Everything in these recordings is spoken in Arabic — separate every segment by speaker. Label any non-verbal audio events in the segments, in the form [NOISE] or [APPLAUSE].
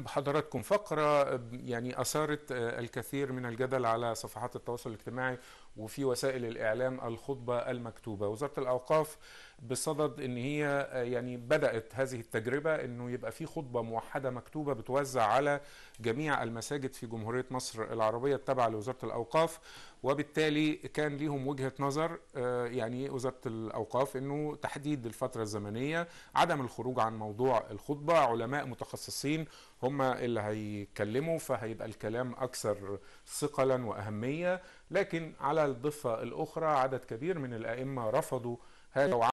Speaker 1: بحضراتكم فقرة يعني أثارت آه، الكثير من الجدل على صفحات التواصل الاجتماعي وفي وسائل الاعلام الخطبه المكتوبه وزاره الاوقاف بصدد ان هي آه، يعني بدات هذه التجربه انه يبقى في خطبه موحده مكتوبه بتوزع على جميع المساجد في جمهوريه مصر العربيه التابعه لوزاره الاوقاف وبالتالي كان ليهم وجهه نظر آه، يعني وزاره الاوقاف انه تحديد الفتره الزمنيه عدم الخروج عن موضوع الخطبه علماء متخصصين هم اللي هيتكلموا فهيبقى الكلام اكثر ثقلا واهميه لكن على الضفة الأخرى عدد كبير من الأئمة رفضوا هذا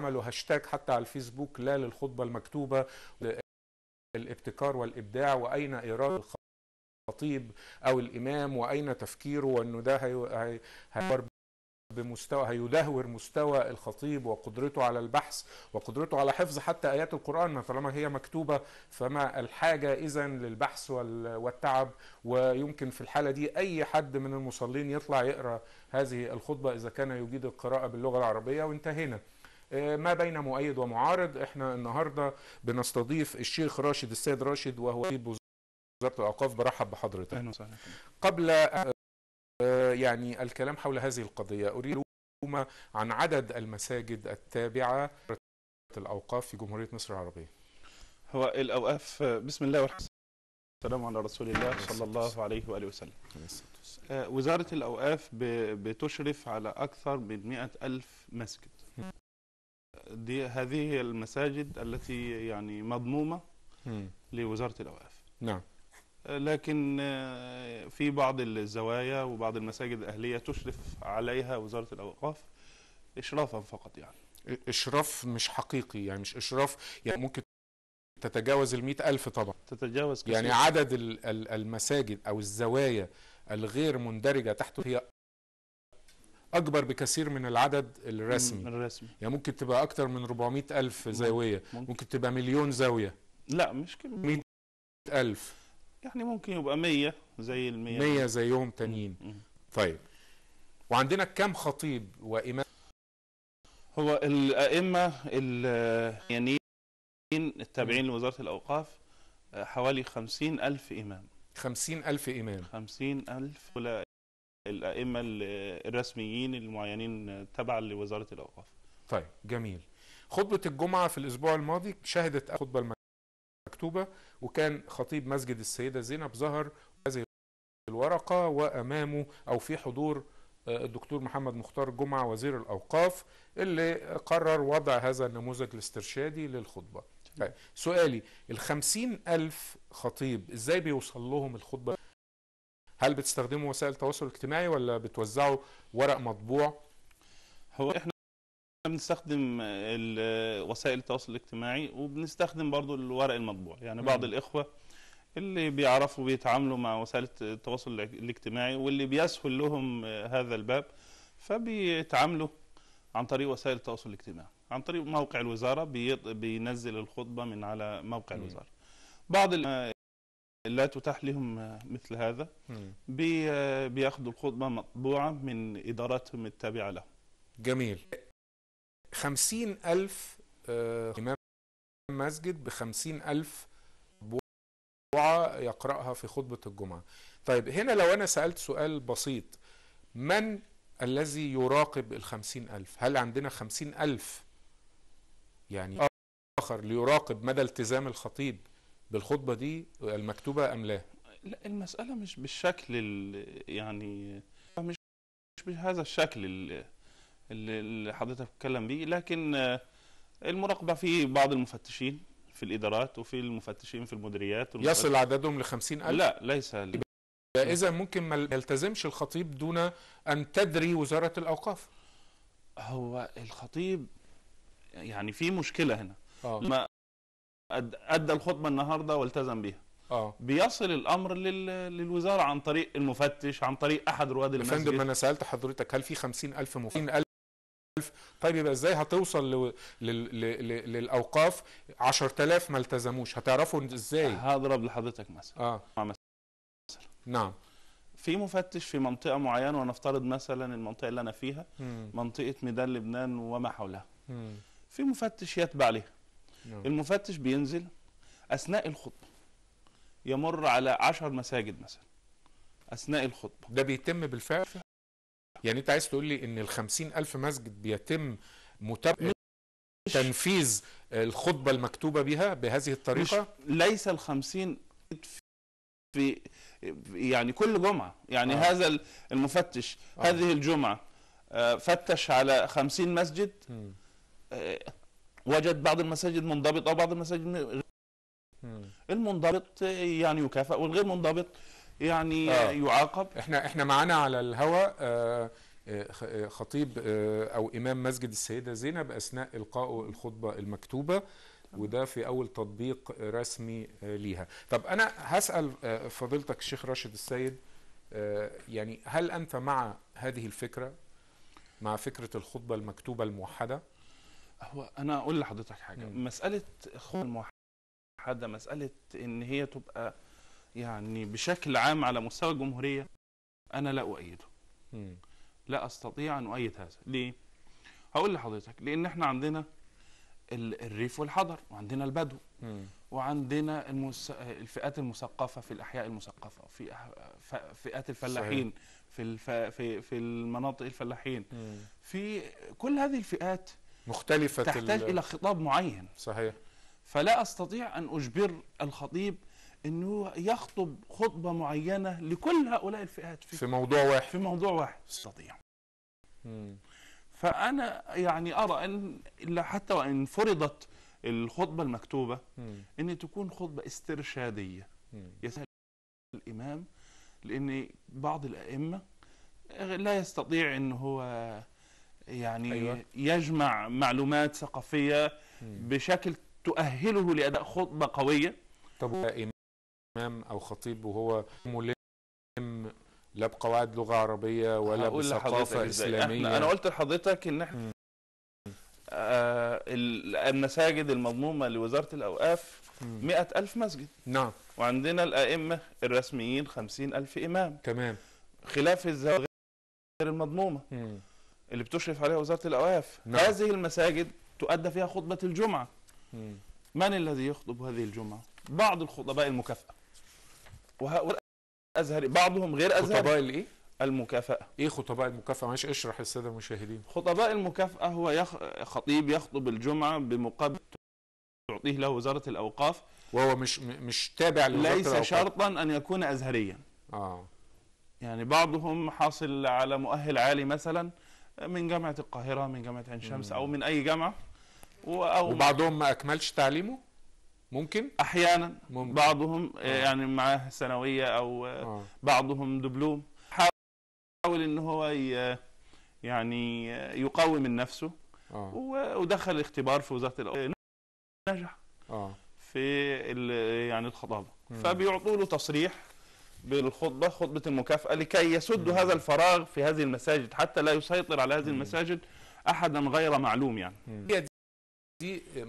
Speaker 1: وعملوا هاشتاج حتى على الفيسبوك لا للخطبة المكتوبة الابتكار والإبداع وأين إرادة الخطيب أو الإمام وأين تفكيره وأنه ده هيكبر بمستوى هيدهور مستوى الخطيب وقدرته على البحث وقدرته على حفظ حتى ايات القران طالما هي مكتوبه فما الحاجه اذا للبحث والتعب ويمكن في الحاله دي اي حد من المصلين يطلع يقرا هذه الخطبه اذا كان يجيد القراءه باللغه العربيه وانتهينا آه، ما بين مؤيد ومعارض احنا النهارده بنستضيف الشيخ راشد السيد راشد وهو وزاره الاوقاف برحب بحضرتك اهلا وسهلا قبل آه، يعني الكلام حول هذه القضية أريد عن عدد المساجد التابعة الأوقاف في جمهورية مصر العربية
Speaker 2: هو الأوقاف بسم الله لله السلام على رسول الله صلى الله عليه وآله وسلم آه، وزارة الأوقاف بتشرف على أكثر من مئة ألف مسجد دي هذه المساجد التي يعني مضمومة لوزارة الأوقاف نعم لكن آه، في بعض الزوايا وبعض المساجد الأهلية تشرف عليها وزارة الأوقاف إشرافا فقط يعني إشراف
Speaker 1: مش حقيقي يعني مش إشراف يعني ممكن تتجاوز ال ألف طبعا تتجاوز كثير. يعني عدد المساجد أو الزوايا الغير مندرجة تحت هي اكبر بكثير من العدد الرسمي الرسمي يعني ممكن تبقى اكتر من 400 الف زاويه ممكن, ممكن تبقى مليون زاويه لا مش كده 100 الف يعني ممكن يبقى 100 زي ال 100 100 زيهم تانيين طيب
Speaker 2: وعندنا كم خطيب وامام هو الائمه اليانيين التابعين لوزاره الاوقاف آه، حوالي 50000 امام 50000 امام 50000 الائمه الرسميين المعينين آه، تبعا لوزاره الاوقاف طيب جميل خطبه
Speaker 1: الجمعه في الاسبوع الماضي شهدت الخطبه مكتوبة وكان خطيب مسجد السيدة زينب ظهر هذه الورقة وأمامه أو في حضور آه، الدكتور محمد مختار جمعة وزير الأوقاف اللي قرر وضع هذا النموذج الاسترشادي للخطبة طيب سؤالي الخمسين ألف خطيب إزاي بيوصل لهم الخطبة هل بتستخدموا وسائل التواصل الاجتماعي ولا بتوزعوا
Speaker 2: ورق مطبوع هو احنا بنستخدم وسائل التواصل الاجتماعي وبنستخدم برضو الورق المطبوع يعني بعض مم. الإخوة اللي بيعرفوا بيتعاملوا مع وسائل التواصل الاجتماعي واللي بيسهل لهم آه، هذا الباب فبيتعاملوا عن طريق وسائل التواصل الاجتماعي عن طريق موقع الوزارة بينزل الخطبة من على موقع مم. الوزارة بعض لا تتاح لهم آه، مثل هذا آه، بياخدوا الخطبة مطبوعة من إداراتهم التابعة لهم جميل خمسين ألف
Speaker 1: آه، إمام مسجد بخمسين ألف بوعة يقرأها في خطبة الجمعة طيب هنا لو أنا سألت سؤال بسيط من الذي يراقب الخمسين ألف هل عندنا خمسين ألف يعني آخر ليراقب مدى التزام الخطيب بالخطبة دي
Speaker 2: المكتوبة أم لا لا المسألة مش بالشكل يعني مش بهذا الشكل اللي حضرتك بتتكلم بيه لكن المراقبه في بعض المفتشين في الادارات وفي المفتشين في المديريات يصل عددهم ل 50000 لا ليس اذا
Speaker 1: ممكن ما يلتزمش الخطيب دون
Speaker 2: ان تدري وزاره الاوقاف هو الخطيب يعني في مشكله هنا آه. ما ادى الخطبه النهارده والتزم بيها آه. بيصل الامر لل... للوزاره عن طريق المفتش عن طريق احد رواد المسجد يا فندم انا سالت حضرتك هل في 50000 مفتش ألف طيب يبقى ازاي هتوصل لو...
Speaker 1: للاوقاف 10000 ما التزموش هتعرفوا ازاي هضرب لحضرتك
Speaker 2: مثلا اه مثلا نعم في مفتش في منطقه معينه ونفترض مثلا المنطقه اللي انا فيها مم. منطقه ميدان لبنان وما حولها في مفتش يتبع ليها نعم. المفتش بينزل اثناء الخطبه يمر على 10 مساجد مثلا اثناء الخطبه ده بيتم بالفعل
Speaker 1: يعني انت عايز تقول لي ان ال ألف مسجد بيتم متابعه
Speaker 2: تنفيذ الخطبه المكتوبه بها بهذه الطريقه ليس ال في يعني كل جمعه يعني آه. هذا المفتش آه. هذه الجمعه آه، فتش على 50 مسجد آه، وجد بعض المساجد منضبطه وبعض المساجد غير المنضبط يعني يكافئ والغير منضبط يعني آه. يعاقب احنا احنا معانا على الهواء آه،
Speaker 1: آه، آه، خطيب او امام مسجد السيده زينب اثناء القائه الخطبه المكتوبه وده في اول تطبيق رسمي ليها طب انا هسال فضيلتك الشيخ راشد السيد يعني هل انت مع هذه
Speaker 2: الفكره مع فكره الخطبه المكتوبه الموحده هو انا اقول لحضرتك حاجه مساله الخطبه الموحده مساله ان هي تبقى يعني بشكل عام على مستوى الجمهورية أنا لا أؤيده لا أستطيع أن أؤيد هذا ليه؟ هقول لحضرتك لأن إحنا عندنا الريف والحضر وعندنا البدو وعندنا المس... الفئات المثقفة في الأحياء المثقفة في ف... فئات الفلاحين صحيح. في الف... في في المناطق الفلاحين في كل هذه الفئات مختلفة تحتاج ال... إلى خطاب معين صحيح فلا أستطيع أن أجبر الخطيب انه يخطب خطبه معينه لكل هؤلاء الفئات في, في موضوع واحد في موضوع واحد يستطيع فانا يعني ارى ان حتى وان فرضت الخطبه المكتوبه مم. ان تكون خطبه استرشاديه يسهل الامام لان بعض الائمه لا يستطيع ان هو يعني أيوة. يجمع معلومات ثقافيه مم. بشكل تؤهله لاداء خطبه قويه طب
Speaker 1: امام او خطيب وهو ملم لا بقواعد لغه عربيه ولا بثقافه اسلاميه انا قلت
Speaker 2: لحضرتك ان احنا آه المساجد المضمومه لوزاره الاوقاف 100000 مسجد نعم وعندنا الائمه الرسميين 50000 امام تمام خلاف الزواج غير المضمومه مم. اللي بتشرف عليها وزاره الاوقاف نعم. هذه المساجد تؤدى فيها خطبه الجمعه مم. من الذي يخطب هذه الجمعه بعض الخطباء المكافاه وهؤلاء أزهري بعضهم غير أزهري خطباء الإيه؟ المكافأة إيه خطباء المكافأة؟ معلش اشرح للسادة المشاهدين خطباء المكافأة هو يخ... خطيب يخطب الجمعة بمقابل تعطيه له وزارة الأوقاف
Speaker 1: وهو مش مش تابع لوزارة ليس الأوقاف. شرطا
Speaker 2: أن يكون أزهريا آه يعني بعضهم حاصل على مؤهل عالي مثلا من جامعة القاهرة من جامعة عين شمس أو من أي جامعة أو وبعضهم ما أكملش تعليمه؟ ممكن احيانا ممكن. بعضهم آه. آه. يعني معاه ثانويه او آه،, آه. بعضهم دبلوم حاول ان هو يعني آه، يقوي من نفسه آه. ودخل اختبار في وزاره الاوقاف نجح آه. في يعني الخطابه فبيعطوا له تصريح بالخطبه خطبه المكافاه لكي يسدوا هذا الفراغ في هذه المساجد حتى لا يسيطر على هذه مم. المساجد احدا غير معلوم يعني مم.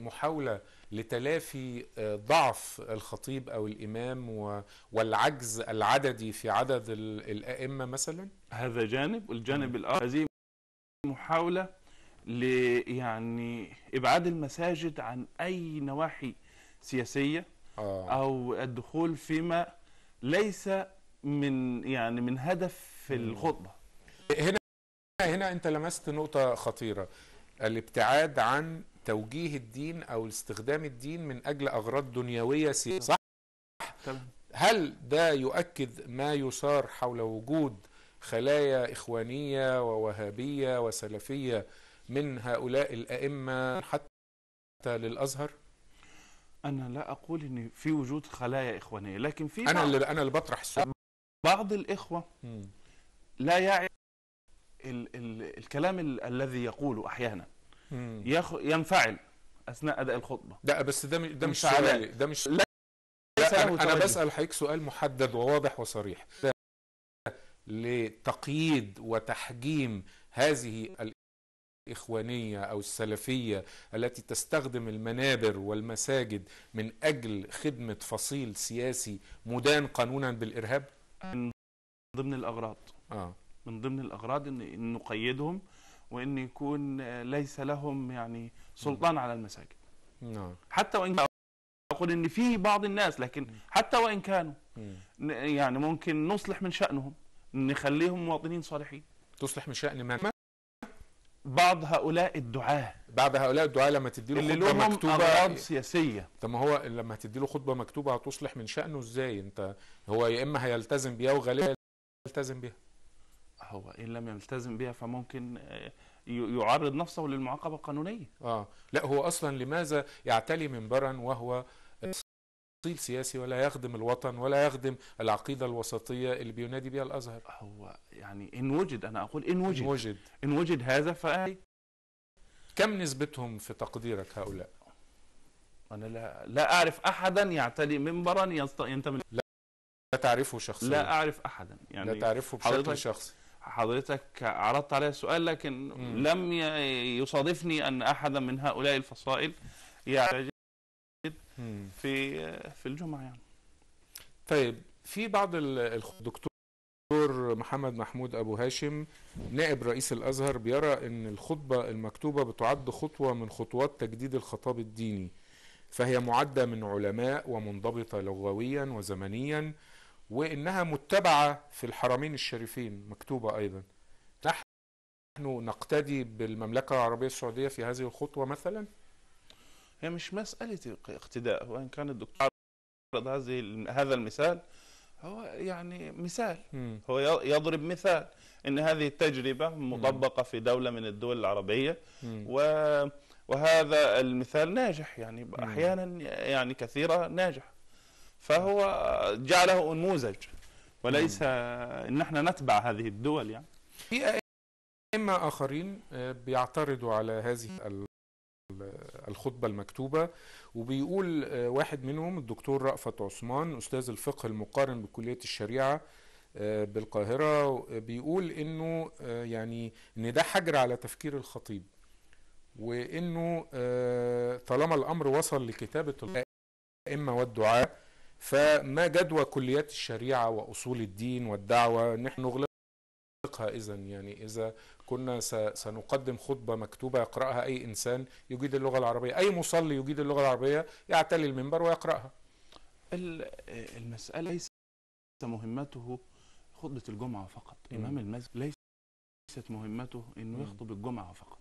Speaker 1: محاولة لتلافي آه، ضعف الخطيب أو الإمام والعجز العددي في عدد الأئمة مثلا؟ هذا جانب والجانب نعم.
Speaker 2: الآخر هذه محاولة يعني إبعاد المساجد عن أي نواحي سياسية آه. أو الدخول فيما ليس من يعني من هدف في الخطبة هنا
Speaker 1: هنا أنت لمست نقطة خطيرة الابتعاد عن توجيه الدين او استخدام الدين من اجل اغراض دنيويه سياسيه صح هل ده يؤكد ما يثار حول وجود خلايا اخوانيه ووهابيه وسلفيه من هؤلاء الائمه حتى
Speaker 2: للازهر انا لا اقول ان في وجود خلايا اخوانيه لكن في انا اللي انا اللي بطرح السؤال بعض الاخوه م. لا يعي ال ال الكلام ال الذي يقوله احيانا يخ... ينفعل اثناء اداء الخطبه لا بس ده ده مش سؤالي ده مش لا, لا أنا, انا بسال حضرتك
Speaker 1: سؤال محدد وواضح وصريح لتقييد وتحجيم هذه الإخوانية أو السلفية التي تستخدم المنابر والمساجد من أجل خدمة فصيل سياسي مدان
Speaker 2: قانونا بالإرهاب؟ من ضمن الأغراض آه. من ضمن الأغراض إن نقيدهم وان يكون ليس لهم يعني سلطان على المساجد نعم حتى وان اقول ان في بعض الناس لكن حتى وان كانوا يعني ممكن نصلح من شانهم نخليهم مواطنين صالحين تصلح من شان من بعض هؤلاء الدعاة بعض هؤلاء
Speaker 1: الدعاة لما تدي له خطبة مكتوبة أغراض سياسية طب ما هو لما تدي له خطبة مكتوبة هتصلح من شأنه ازاي انت
Speaker 2: هو يا اما هيلتزم بيها وغالبا يلتزم بيها هو ان لم يلتزم بها فممكن آه، يعرض نفسه للمعاقبه القانونيه اه لا هو اصلا
Speaker 1: لماذا يعتلي منبرا وهو تفصيل سياسي ولا يخدم الوطن ولا يخدم العقيدة الوسطية اللي بينادي بها الأزهر هو يعني إن وجد أنا أقول إن
Speaker 2: وجد إن وجد, إن وجد هذا ف كم نسبتهم في تقديرك هؤلاء؟ أنا لا, لا أعرف أحدا يعتلي منبرا ينتمي لا, لا تعرفه شخصيا لا أعرف أحدا يعني لا تعرفه بشكل شخصي حضرتك عرضت عليها السؤال لكن مم. لم يصادفني أن أحدا من هؤلاء الفصائل يعجب في في الجمعة يعني
Speaker 1: طيب في بعض الدكتور محمد محمود أبو هاشم نائب رئيس الأزهر بيرى أن الخطبة المكتوبة بتعد خطوة من خطوات تجديد الخطاب الديني فهي معدة من علماء ومنضبطة لغويا وزمنيا وانها متبعه في الحرمين الشريفين مكتوبه ايضا نحن
Speaker 2: نقتدي بالمملكه العربيه السعوديه في هذه الخطوه مثلا هي مش مساله اقتداء وان كان الدكتور عرض هذه هذا المثال هو يعني مثال هو يضرب مثال ان هذه التجربه مطبقه في دوله من الدول العربيه و وهذا المثال ناجح يعني احيانا يعني كثيره ناجح فهو جعله نموذج وليس ان احنا نتبع هذه الدول يعني في
Speaker 1: ائمه اخرين آه، بيعترضوا على هذه الخطبه المكتوبه وبيقول آه، واحد منهم الدكتور رأفت عثمان استاذ الفقه المقارن بكليه الشريعه آه، بالقاهره بيقول انه يعني ان ده حجر على تفكير الخطيب وانه طالما الامر وصل لكتابه الائمه والدعاه فما جدوى كليات الشريعة وأصول الدين والدعوة نحن نغلق إذا يعني إذا كنا سنقدم خطبة مكتوبة يقرأها أي إنسان يجيد اللغة العربية أي
Speaker 2: مصلي يجيد اللغة العربية يعتلي المنبر ويقرأها المسألة ليست مهمته خطبة الجمعة فقط م. إمام المسجد ليست مهمته أنه يخطب الجمعة فقط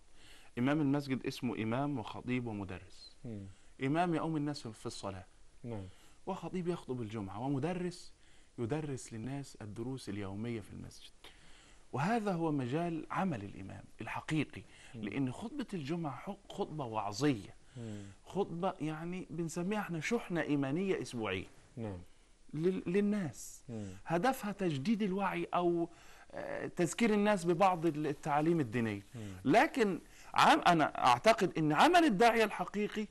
Speaker 2: إمام المسجد اسمه إمام وخطيب ومدرس م. إمام يقوم الناس في الصلاة نعم وخطيب يخطب الجمعة ومدرس يدرس للناس الدروس اليومية في المسجد وهذا هو مجال عمل الإمام الحقيقي لأن خطبة الجمعة خطبة وعظية خطبة يعني بنسميها احنا شحنة إيمانية أسبوعية نعم للناس هدفها تجديد الوعي أو آه، تذكير الناس ببعض التعاليم الدينية لكن عم أنا أعتقد أن عمل الداعية الحقيقي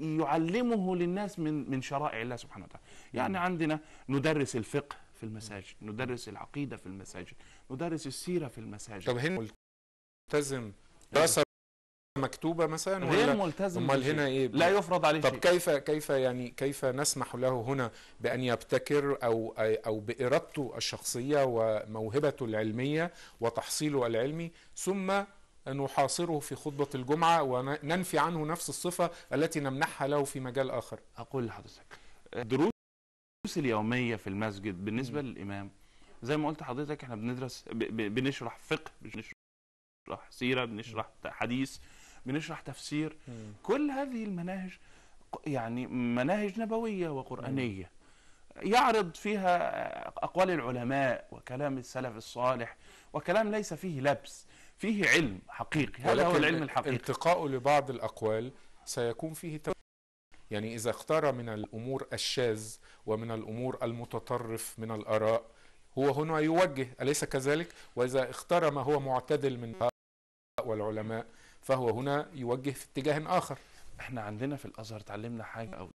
Speaker 2: يعلمه للناس من من شرائع الله سبحانه وتعالى يعني عندنا ندرس الفقه في المساجد ندرس العقيدة في المساجد ندرس السيرة في المساجد طب هنا ملتزم دراسة مكتوبة مثلا غير ولا ملتزم امال هنا ايه لا يفرض عليه طب شيء.
Speaker 1: كيف كيف يعني كيف نسمح له هنا بان يبتكر او او بارادته الشخصية وموهبته العلمية وتحصيله العلمي ثم نحاصره في خطبة الجمعة وننفي عنه
Speaker 2: نفس الصفة التي نمنحها له في مجال آخر أقول لحضرتك الدروس اليومية في المسجد بالنسبة للإمام زي ما قلت حضرتك احنا بندرس بنشرح فقه بنشرح سيرة بنشرح حديث بنشرح تفسير كل هذه المناهج يعني مناهج نبوية وقرآنية يعرض فيها أقوال العلماء وكلام السلف الصالح وكلام ليس فيه لبس فيه علم حقيقي هذا هو العلم الحقيقي التقاء لبعض الأقوال
Speaker 1: سيكون فيه تب... يعني إذا اختار من الأمور الشاذ ومن الأمور المتطرف من الآراء هو هنا يوجه أليس كذلك وإذا اختار ما هو معتدل من والعلماء فهو هنا يوجه في اتجاه آخر
Speaker 2: احنا عندنا في الازهر اتعلمنا حاجه او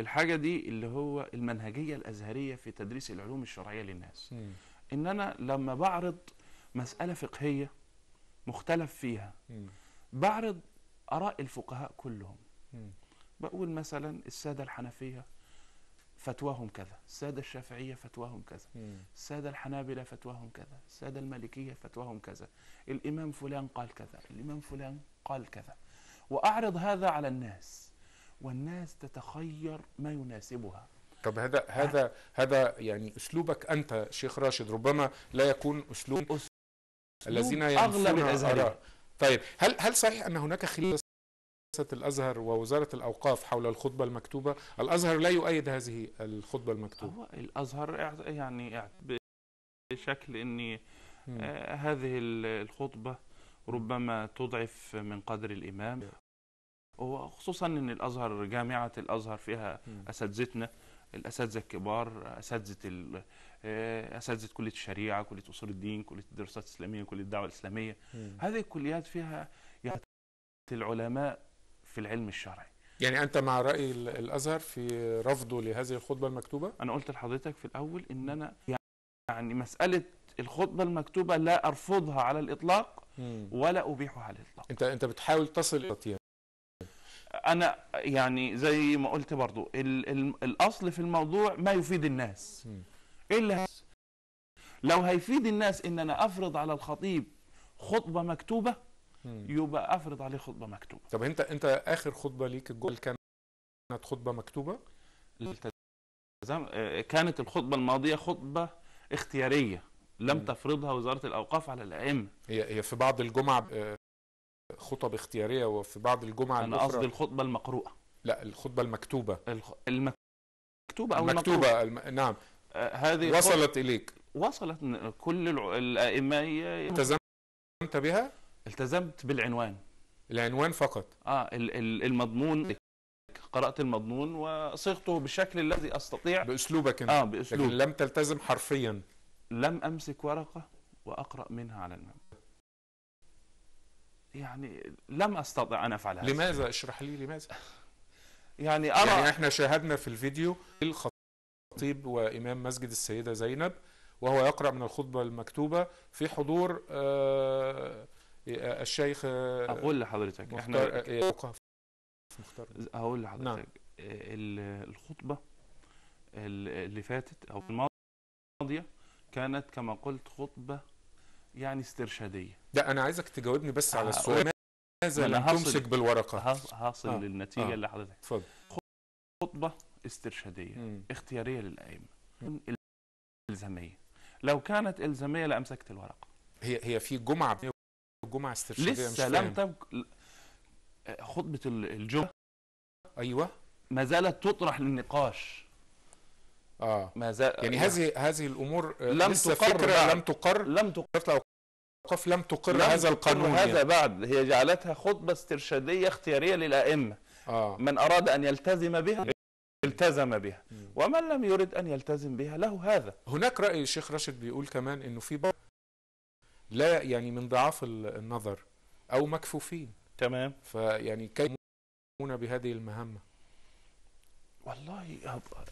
Speaker 2: الحاجه دي اللي هو المنهجيه الازهريه في تدريس العلوم الشرعيه للناس م. ان انا لما بعرض مسألة فقهية مختلف فيها بعرض آراء الفقهاء كلهم بقول مثلا السادة الحنفية فتواهم كذا السادة الشافعية فتواهم كذا السادة الحنابلة فتواهم كذا السادة المالكية فتواهم كذا الإمام فلان قال كذا الإمام فلان قال كذا وأعرض هذا على الناس والناس تتخير ما يناسبها
Speaker 1: طب هذا هذا هذا يعني اسلوبك انت شيخ راشد ربما لا يكون اسلوب الذين اغلب الازهر طيب هل هل صحيح ان هناك خلاف الازهر ووزاره الاوقاف حول الخطبه المكتوبه الازهر لا يؤيد هذه الخطبه المكتوبه هو
Speaker 2: الازهر يعني بشكل ان آه، هذه الخطبه ربما تضعف من قدر الامام وخصوصا ان الازهر جامعه الازهر فيها اساتذتنا الاساتذه الكبار اساتذه آه، اساتذه كليه الشريعه كليه اصول الدين كليه الدراسات الاسلاميه كليه الدعوه الاسلاميه مم. هذه الكليات فيها يعني العلماء في العلم الشرعي يعني انت مع راي الازهر في رفضه لهذه الخطبه المكتوبه انا قلت لحضرتك في الاول ان انا يعني مساله الخطبه المكتوبه لا ارفضها على الاطلاق ولا ابيحها على الاطلاق انت انت بتحاول تصل انا يعني زي ما قلت برضو الـ الـ الاصل في الموضوع ما يفيد الناس ايه لو هيفيد الناس ان انا افرض على الخطيب خطبه مكتوبه يبقى افرض عليه خطبه مكتوبه طب انت انت اخر خطبه ليك الجمل كانت خطبه مكتوبه آه، كانت الخطبه الماضيه خطبه اختياريه لم تفرضها وزاره الاوقاف على الائمه هي هي في بعض الجمعه آه، خطب اختيارية وفي
Speaker 1: بعض الجمعة أنا قصدي الخطبة المقروءة لا الخطبة المكتوبة الخ... المكتوبة
Speaker 2: أو المكتوبة الم... نعم آه هذه وصلت الخط... إليك وصلت كل الع... الأئمة التزمت بها؟ التزمت بالعنوان العنوان فقط اه المضمون قرأت المضمون وصيغته بالشكل الذي أستطيع بأسلوبك أنت آه بأسلوب لكن لم تلتزم حرفيا لم أمسك ورقة وأقرأ منها على المنبر يعني لم استطع ان افعل هذا لماذا اشرح لي لماذا يعني ارى يعني احنا شاهدنا في الفيديو
Speaker 1: الخطيب وامام مسجد السيده زينب وهو يقرا من الخطبه المكتوبه في حضور آه الشيخ آه، اقول لحضرتك احنا مختار اقول آه، إيه،
Speaker 2: لحضرتك نعم. الخطبه اللي فاتت او الماضيه كانت كما قلت خطبه يعني استرشاديه ده انا عايزك تجاوبني بس على آه، السؤال ماذا لم تمسك بالورقه هاصل آه. للنتيجه آه. اللي حضرتك اتفضل خطبه استرشاديه مم. اختياريه للائمه الزاميه لو كانت الزاميه لامسكت الورقه هي هي في جمعه جمعه استرشاديه لسه مش لم تبك خطبه الجمعه ايوه ما زالت تطرح للنقاش اه ما زال يعني, يعني هذه هذه الامور آه، لم تقر لم تقر لم تقر الاوقاف لم تقر هذا القانون هذا يعني. بعد هي جعلتها خطبه استرشاديه اختياريه للائمه آه. من اراد ان يلتزم بها التزم بها مم. ومن لم يرد ان يلتزم بها له هذا هناك راي الشيخ راشد بيقول كمان انه في بعض
Speaker 1: لا يعني من ضعاف النظر او مكفوفين تمام فيعني كيف يقومون بهذه المهمه
Speaker 2: والله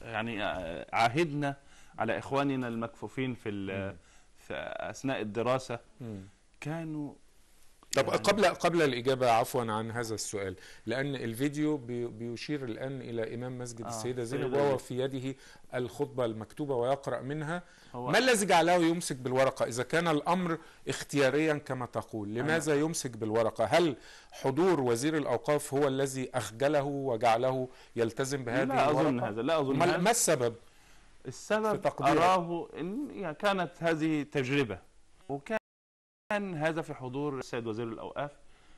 Speaker 2: يعني آه، عاهدنا على اخواننا المكفوفين في, في اثناء الدراسه كانوا طب يعني. قبل قبل الاجابه عفوا عن هذا
Speaker 1: السؤال لان الفيديو بيشير الان الى امام مسجد آه السيده زينب وهو في يده الخطبه المكتوبه ويقرا منها ما الذي جعله يمسك بالورقه اذا كان الامر اختياريا كما تقول لماذا آه. يمسك بالورقه هل حضور وزير الاوقاف هو الذي اخجله وجعله يلتزم بهذه لا الورقه لا اظن هذا لا اظن ما, ما
Speaker 2: السبب السبب اراه ان يعني كانت هذه تجربه وكان كان هذا في حضور السيد وزير الاوقاف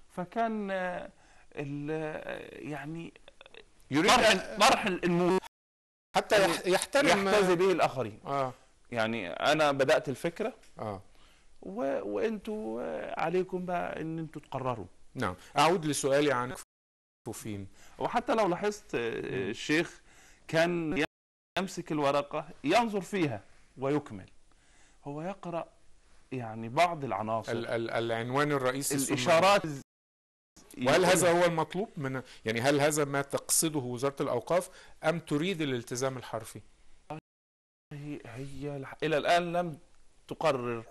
Speaker 2: فكان آه، آه، يعني يريد طرح الموضوع حتى يحترم يحتذي به الاخرين آه. يعني انا بدات الفكره اه و... وانتوا آه، عليكم بقى ان انتوا تقرروا نعم اعود لسؤالي عن فوفيم وحتى لو لاحظت الشيخ كان يمسك الورقه ينظر فيها ويكمل هو يقرا يعني بعض العناصر ال ال
Speaker 1: العنوان الرئيسي الاشارات وهل هذا هو المطلوب من يعني هل هذا ما تقصده وزاره الاوقاف ام تريد الالتزام الحرفي؟
Speaker 2: هي, هي الى الان لم تقرر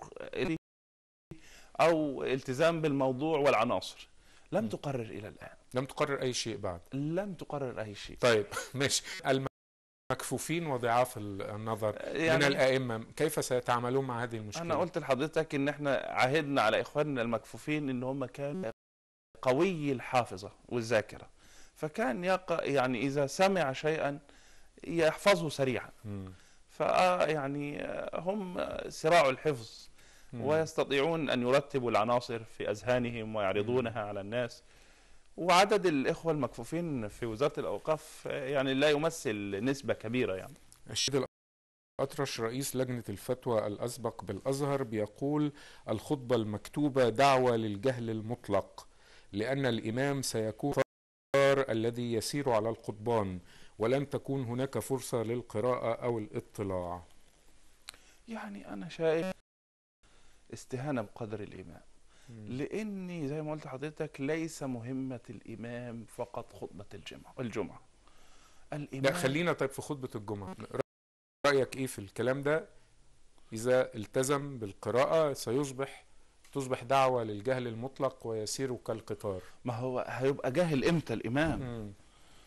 Speaker 2: او التزام بالموضوع والعناصر لم تقرر الى الان لم تقرر اي شيء بعد لم تقرر اي شيء طيب [LAUGHS] ماشي مكفوفين وضعاف النظر يعني من الائمه كيف سيتعاملون مع هذه المشكله انا قلت لحضرتك ان احنا عهدنا على اخواننا المكفوفين ان هم كانوا قوي الحافظه والذاكره فكان يق... يعني اذا سمع شيئا يحفظه سريعا ف آه، يعني آه، هم صراع الحفظ مم. ويستطيعون ان يرتبوا العناصر في اذهانهم ويعرضونها مم. على الناس وعدد الإخوة المكفوفين في وزارة الأوقاف يعني لا يمثل نسبة كبيرة يعني
Speaker 1: الشيد أطرش رئيس لجنة الفتوى الأسبق بالأزهر بيقول الخطبة المكتوبة دعوة للجهل المطلق لأن الإمام سيكون الذي يسير على القضبان ولن تكون هناك فرصة للقراءة
Speaker 2: أو الاطلاع يعني أنا شايف استهانة بقدر الإمام لاني زي ما قلت حضرتك ليس مهمه الامام فقط خطبه الجمعه الجمعه الامام لا خلينا طيب في خطبه الجمعه
Speaker 1: رايك ايه في الكلام ده اذا التزم بالقراءه
Speaker 2: سيصبح تصبح دعوه للجهل المطلق ويسير كالقطار ما هو هيبقى جاهل امتى الامام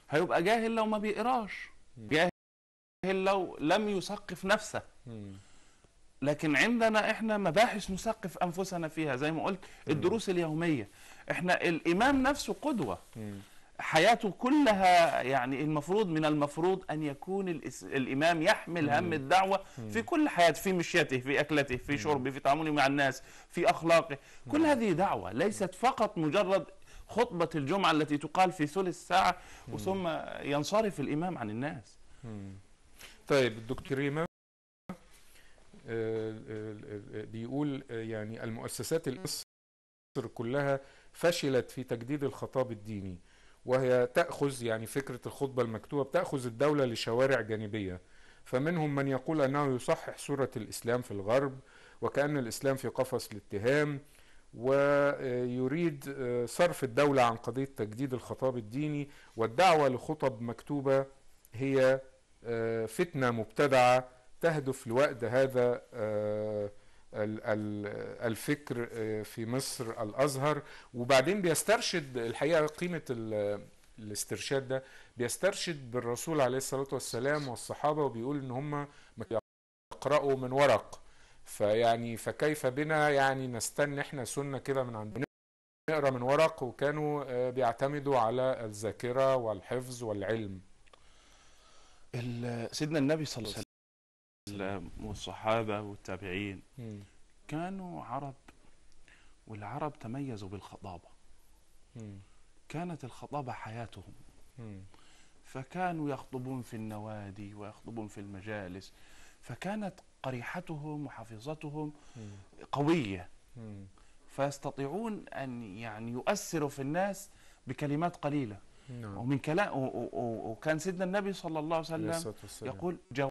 Speaker 2: هيبقى جاهل لو ما بيقراش جاهل لو لم يثقف نفسه مم. لكن عندنا احنا مباحث نثقف انفسنا فيها زي ما قلت الدروس اليوميه احنا الامام نفسه قدوه حياته كلها يعني المفروض من المفروض ان يكون الامام يحمل هم الدعوه في كل حياته في مشيته في اكلته في شربه في تعامله مع الناس في اخلاقه كل هذه دعوه ليست فقط مجرد خطبه الجمعه التي تقال في ثلث ساعه وثم ينصرف الامام عن الناس طيب الدكتور آه، آه، آه، بيقول
Speaker 1: يعني المؤسسات الاسر كلها فشلت في تجديد الخطاب الديني وهي تأخذ يعني فكرة الخطبة المكتوبة بتأخذ الدولة لشوارع جانبية فمنهم من يقول أنه يصحح صورة الإسلام في الغرب وكأن الإسلام في قفص الاتهام ويريد صرف الدولة عن قضية تجديد الخطاب الديني والدعوة لخطب مكتوبة هي فتنة مبتدعة تهدف لوأد هذا آه، الفكر آه، في مصر الازهر وبعدين بيسترشد الحقيقه قيمه الاسترشاد ده بيسترشد بالرسول عليه الصلاه والسلام والصحابه وبيقول ان هم يقرأوا من ورق فيعني فكيف بنا يعني نستنى احنا سنه كده من عندنا نقرا من ورق وكانوا آه، بيعتمدوا
Speaker 2: على الذاكره والحفظ والعلم سيدنا النبي صلى الله عليه وسلم والصحابة والتابعين كانوا عرب والعرب تميزوا بالخطابة كانت الخطابة حياتهم فكانوا يخطبون في النوادي ويخطبون في المجالس فكانت قريحتهم وحفيظتهم قوية فيستطيعون أن يعني يؤثروا في الناس بكلمات قليلة نعم. ومن كلام وكان سيدنا النبي صلى الله عليه وسلم يقول جواب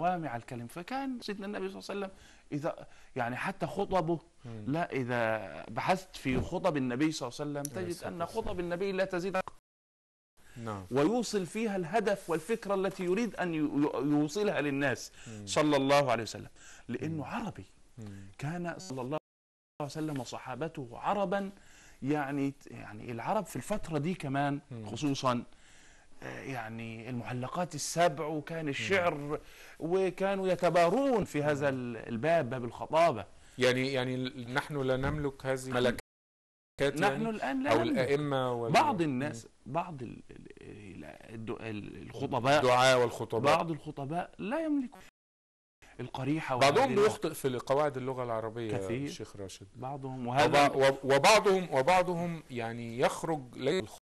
Speaker 2: جوامع الكلم فكان سيدنا النبي صلى الله عليه وسلم اذا يعني حتى خطبه لا اذا بحثت في خطب النبي صلى الله عليه وسلم تجد ان خطب النبي لا تزيد نعم. ويوصل فيها الهدف والفكرة التي يريد أن يوصلها للناس صلى الله عليه وسلم لأنه عربي كان صلى الله عليه وسلم وصحابته عربا يعني يعني العرب في الفترة دي كمان خصوصا يعني المعلقات السبع وكان نعم. الشعر وكانوا يتبارون في نعم. هذا الباب باب الخطابة يعني
Speaker 1: يعني نحن لا نملك هذه ملكات نحن يعني الآن لا أو الأئمة وال... بعض الناس نعم.
Speaker 2: بعض الخطباء الدعاء والخطباء بعض الخطباء لا يملكون القريحة بعضهم بيخطئ في قواعد اللغة العربية كثير الشيخ راشد بعضهم وهذا
Speaker 1: وبعضهم وبعضهم يعني يخرج ليس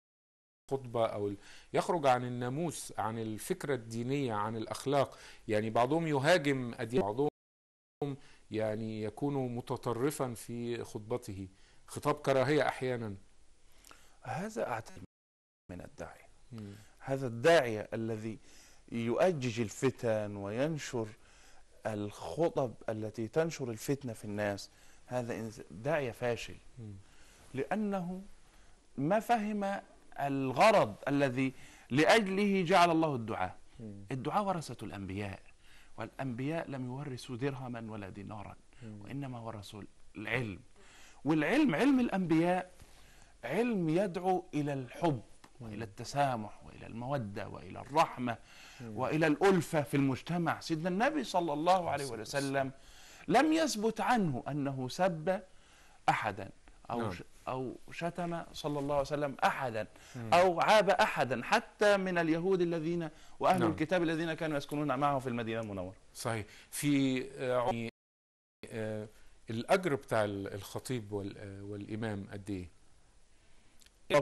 Speaker 1: القطبة أو يخرج عن الناموس عن الفكرة الدينية عن الأخلاق يعني بعضهم يهاجم أديان بعضهم يعني يكون متطرفا في خطبته خطاب كراهية أحيانا
Speaker 2: هذا أعتقد من الداعية هذا الداعية الذي يؤجج الفتن وينشر الخطب التي تنشر الفتنة في الناس هذا داعية فاشل لأنه ما فهم الغرض الذي لأجله جعل الله الدعاء الدعاء ورثة الأنبياء والأنبياء لم يورثوا درهما ولا دينارا وإنما ورثوا العلم والعلم علم الأنبياء علم يدعو إلى الحب وإلى التسامح وإلى المودة وإلى الرحمة وإلى الألفة في المجتمع سيدنا النبي صلى الله عليه وسلم لم يثبت عنه أنه سب أحدا أو نعم. أو شتم صلى الله عليه وسلم أحدا أو عاب أحدا حتى من اليهود الذين وأهل نعم. الكتاب الذين كانوا يسكنون معه في المدينة المنورة صحيح في يعني الأجر بتاع الخطيب آه، والإمام قد إيه؟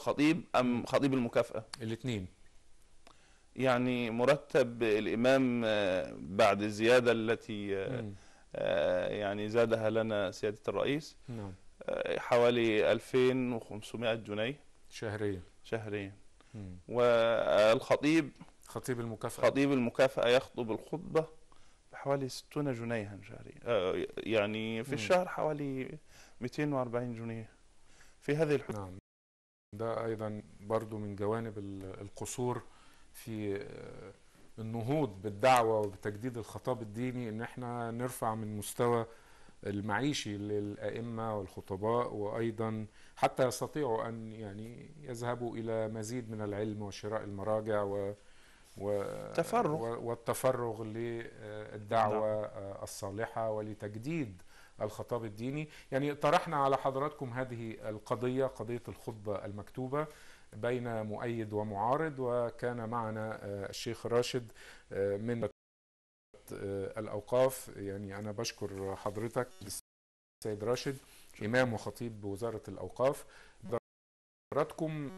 Speaker 2: خطيب أم خطيب المكافأة؟ الاثنين يعني مرتب الإمام بعد الزيادة التي مم. يعني زادها لنا سيادة الرئيس نعم حوالي 2500 جنيه شهريا شهريا والخطيب خطيب المكافأة خطيب المكافأة يخطب الخطبة بحوالي 60 جنيها شهريا آه، يعني في الشهر حوالي 240 جنيه في هذه الحدود نعم ده
Speaker 1: أيضا برضو من جوانب القصور في آه، النهوض بالدعوة وبتجديد الخطاب الديني إن احنا نرفع من مستوى المعيشي للائمه والخطباء وايضا حتى يستطيعوا ان يعني يذهبوا الى مزيد من العلم وشراء المراجع و و تفرغ. والتفرغ للدعوه نعم. الصالحه ولتجديد الخطاب الديني يعني طرحنا على حضراتكم هذه القضيه قضيه الخطبه المكتوبه بين مؤيد ومعارض وكان معنا الشيخ راشد آه، من آه، الأوقاف يعني أنا بشكر حضرتك السيد راشد إمام وخطيب بوزارة الأوقاف حضراتكم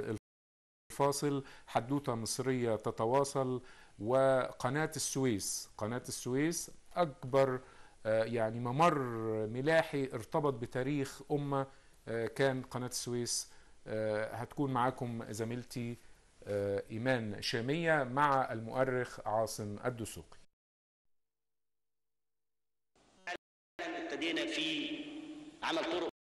Speaker 1: الفاصل حدوتة مصرية تتواصل وقناة السويس قناة السويس أكبر آه، يعني ممر ملاحي ارتبط بتاريخ أمة آه، كان قناة السويس هتكون معاكم زميلتي إيمان شامية مع المؤرخ عاصم الدسوقي
Speaker 2: مستفيدين في
Speaker 1: عمل طرق